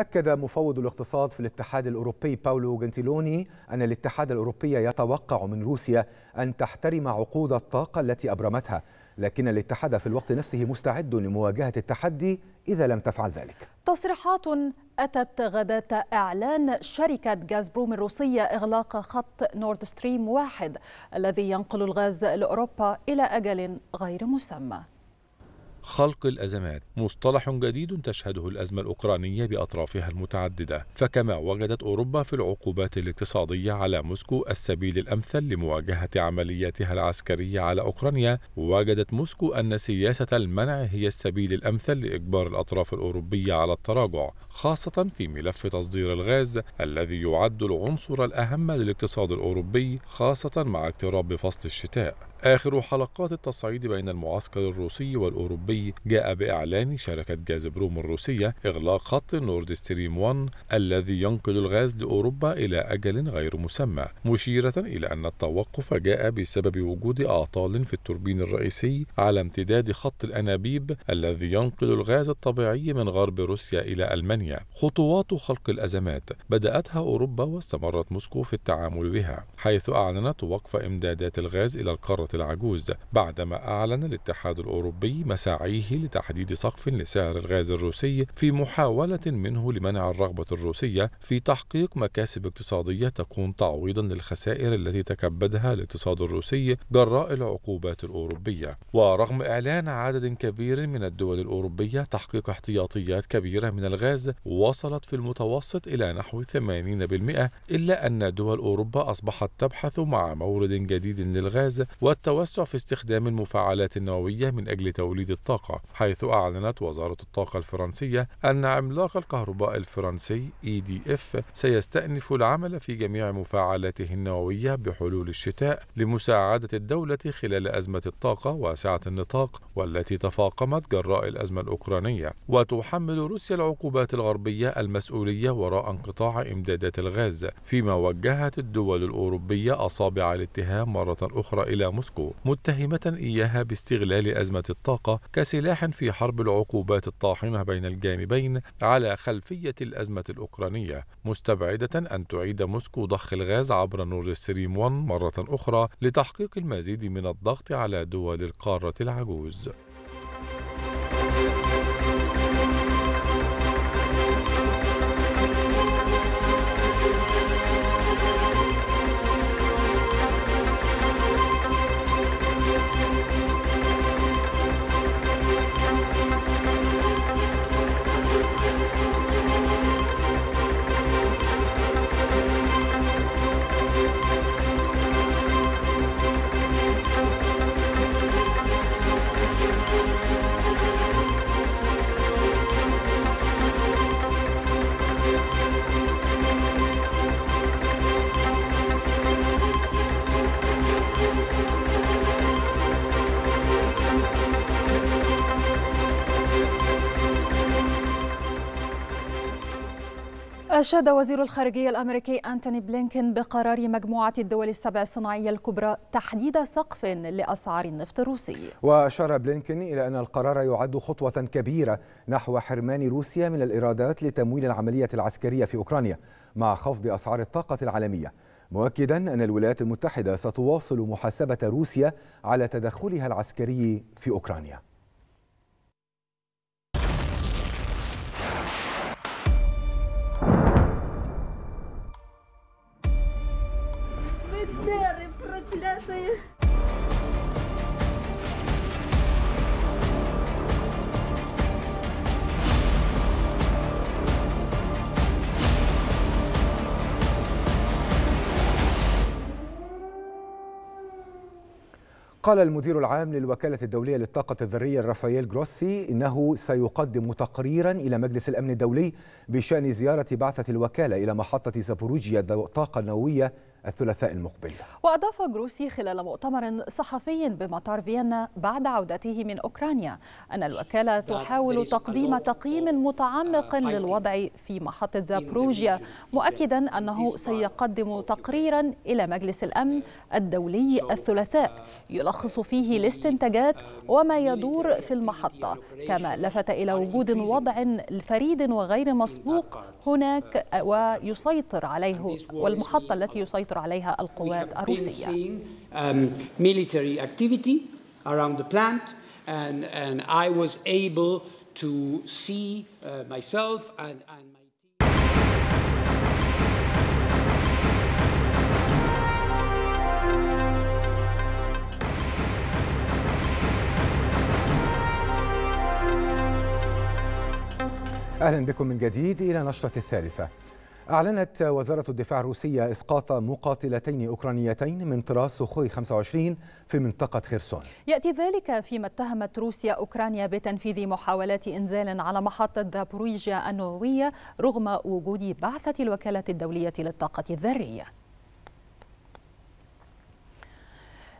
أكد مفوض الاقتصاد في الاتحاد الأوروبي باولو جنتيلوني أن الاتحاد الأوروبي يتوقع من روسيا أن تحترم عقود الطاقة التي أبرمتها لكن الاتحاد في الوقت نفسه مستعد لمواجهة التحدي إذا لم تفعل ذلك تصريحات أتت غداة إعلان شركة غازبروم الروسية إغلاق خط نورد ستريم واحد الذي ينقل الغاز لأوروبا إلى أجل غير مسمى خلق الأزمات مصطلح جديد تشهده الأزمة الأوكرانية بأطرافها المتعددة فكما وجدت أوروبا في العقوبات الاقتصادية على موسكو السبيل الأمثل لمواجهة عملياتها العسكرية على أوكرانيا وجدت موسكو أن سياسة المنع هي السبيل الأمثل لإجبار الأطراف الأوروبية على التراجع خاصة في ملف تصدير الغاز الذي يعد العنصر الأهم للاقتصاد الأوروبي خاصة مع اقتراب فصل الشتاء آخر حلقات التصعيد بين المعسكر الروسي والأوروبي جاء بإعلان شركة جازبروم الروسية إغلاق خط نورد ستريم 1 الذي ينقل الغاز لأوروبا إلى أجل غير مسمى مشيرة إلى أن التوقف جاء بسبب وجود أعطال في التوربين الرئيسي على امتداد خط الأنابيب الذي ينقل الغاز الطبيعي من غرب روسيا إلى ألمانيا الدنيا خطوات خلق الأزمات بدأتها أوروبا واستمرت موسكو في التعامل بها حيث أعلنت وقف إمدادات الغاز إلى القارة العجوز بعدما أعلن الاتحاد الأوروبي مساعيه لتحديد سقف لسعر الغاز الروسي في محاولة منه لمنع الرغبة الروسية في تحقيق مكاسب اقتصادية تكون تعويضا للخسائر التي تكبدها الاقتصاد الروسي جراء العقوبات الأوروبية ورغم إعلان عدد كبير من الدول الأوروبية تحقيق احتياطيات كبيرة من الغاز وصلت في المتوسط إلى نحو 80% إلا أن دول أوروبا أصبحت تبحث مع مورد جديد للغاز والتوسع في استخدام المفاعلات النووية من أجل توليد الطاقة حيث أعلنت وزارة الطاقة الفرنسية أن عملاق الكهرباء الفرنسي EDF سيستأنف العمل في جميع مفاعلاته النووية بحلول الشتاء لمساعدة الدولة خلال أزمة الطاقة واسعة النطاق والتي تفاقمت جراء الأزمة الأوكرانية وتحمل روسيا العقوبات الغربية المسؤولية وراء انقطاع إمدادات الغاز فيما وجهت الدول الأوروبية أصابع الاتهام مرة أخرى إلى موسكو متهمة إياها باستغلال أزمة الطاقة كسلاح في حرب العقوبات الطاحنة بين الجانبين على خلفية الأزمة الأوكرانية مستبعدة أن تعيد موسكو ضخ الغاز عبر نور ستريم 1 مرة أخرى لتحقيق المزيد من الضغط على دول القارة العجوز أشاد وزير الخارجية الأمريكي أنتوني بلينكن بقرار مجموعة الدول السبع الصناعية الكبرى تحديد سقف لأسعار النفط الروسي وأشار بلينكن إلى أن القرار يعد خطوة كبيرة نحو حرمان روسيا من الإيرادات لتمويل العملية العسكرية في أوكرانيا مع خفض أسعار الطاقة العالمية مؤكدا أن الولايات المتحدة ستواصل محاسبة روسيا على تدخلها العسكري في أوكرانيا Бандеры проклятые! قال المدير العام للوكالة الدولية للطاقة الذرية رافائيل جروسي إنه سيقدم تقريرا إلى مجلس الأمن الدولي بشأن زيارة بعثة الوكالة إلى محطة زابوروجيا الطاقة النووية الثلاثاء المقبل وأضاف جروسي خلال مؤتمر صحفي بمطار فيينا بعد عودته من أوكرانيا أن الوكالة تحاول تقديم تقييم متعمق للوضع في محطة زابروجيا مؤكدا أنه سيقدم تقريرا إلى مجلس الأمن الدولي الثلاثاء يلخص فيه الاستنتاجات وما يدور في المحطة كما لفت إلى وجود وضع فريد وغير مسبوق هناك ويسيطر عليه والمحطة التي يسيطر تسيطر عليها القوات الروسية. military activity around the plant and, and I was able to see uh, myself and, and my أهلا بكم من جديد إلى نشرة الثالثة أعلنت وزارة الدفاع الروسية إسقاط مقاتلتين أوكرانيتين من طراز سخوي 25 في منطقة خرسون يأتي ذلك فيما اتهمت روسيا أوكرانيا بتنفيذ محاولات إنزال على محطة ذابوريجيا النووية رغم وجود بعثة الوكالة الدولية للطاقة الذرية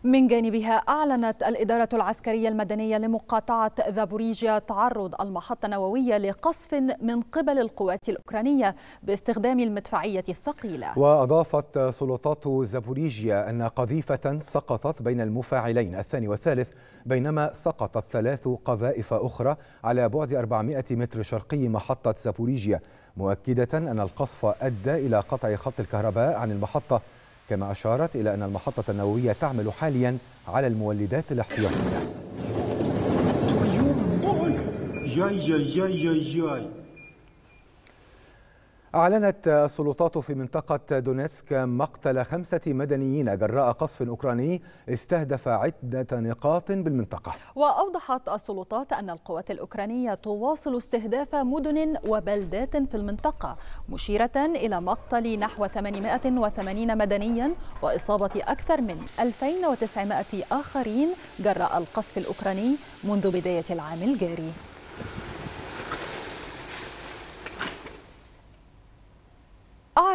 من جانبها أعلنت الإدارة العسكرية المدنية لمقاطعة ذابوريجيا تعرض المحطة النووية لقصف من قبل القوات الأوكرانية باستخدام المدفعية الثقيلة وأضافت سلطات ذابوريجيا أن قذيفة سقطت بين المفاعلين الثاني والثالث بينما سقطت ثلاث قذائف أخرى على بعد 400 متر شرقي محطة ذابوريجيا مؤكدة أن القصف أدى إلى قطع خط الكهرباء عن المحطة كما أشارت إلى أن المحطة النووية تعمل حاليا على المولدات الاحتياطية أعلنت السلطات في منطقة دونيتسك مقتل خمسة مدنيين جراء قصف أوكراني استهدف عدة نقاط بالمنطقة وأوضحت السلطات أن القوات الأوكرانية تواصل استهداف مدن وبلدات في المنطقة مشيرة إلى مقتل نحو 880 مدنيا وإصابة أكثر من 2900 آخرين جراء القصف الأوكراني منذ بداية العام الجاري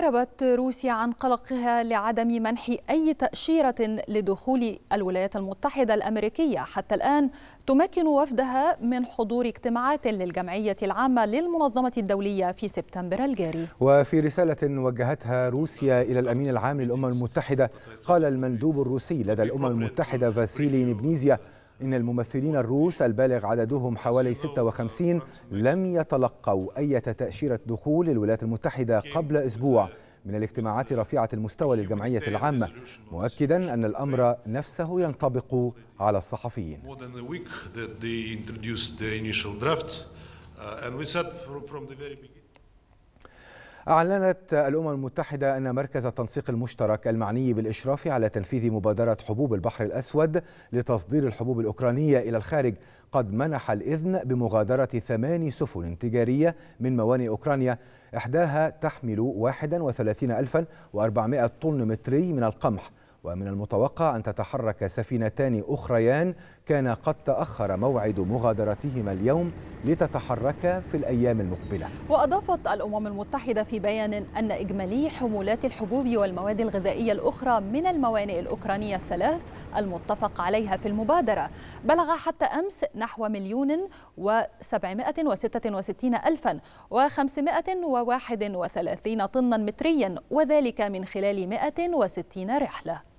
أعربت روسيا عن قلقها لعدم منح أي تأشيرة لدخول الولايات المتحدة الأمريكية حتى الآن تمكن وفدها من حضور اجتماعات للجمعية العامة للمنظمة الدولية في سبتمبر الجاري وفي رسالة وجهتها روسيا إلى الأمين العام للأمم المتحدة قال المندوب الروسي لدى الأمم المتحدة فاسيلي نبنيزيا إن الممثلين الروس البالغ عددهم حوالي 56 لم يتلقوا أي تأشيرة دخول للولايات المتحدة قبل أسبوع من الاجتماعات رفيعة المستوى للجمعية العامة مؤكدا أن الأمر نفسه ينطبق على الصحفيين أعلنت الأمم المتحدة أن مركز التنسيق المشترك المعني بالإشراف على تنفيذ مبادرة حبوب البحر الأسود لتصدير الحبوب الأوكرانية إلى الخارج قد منح الإذن بمغادرة ثماني سفن تجارية من موانئ أوكرانيا إحداها تحمل 31400 طن متري من القمح ومن المتوقع أن تتحرك سفينتان أخريان كان قد تأخر موعد مغادرتهما اليوم لتتحرك في الأيام المقبلة وأضافت الأمم المتحدة في بيان أن إجمالي حمولات الحبوب والمواد الغذائية الأخرى من الموانئ الأوكرانية الثلاث المتفق عليها في المبادرة بلغ حتى أمس نحو مليون وسبعمائة وستة وستين ألفا وخمسمائة وواحد وثلاثين طنا متريا وذلك من خلال مائة وستين رحلة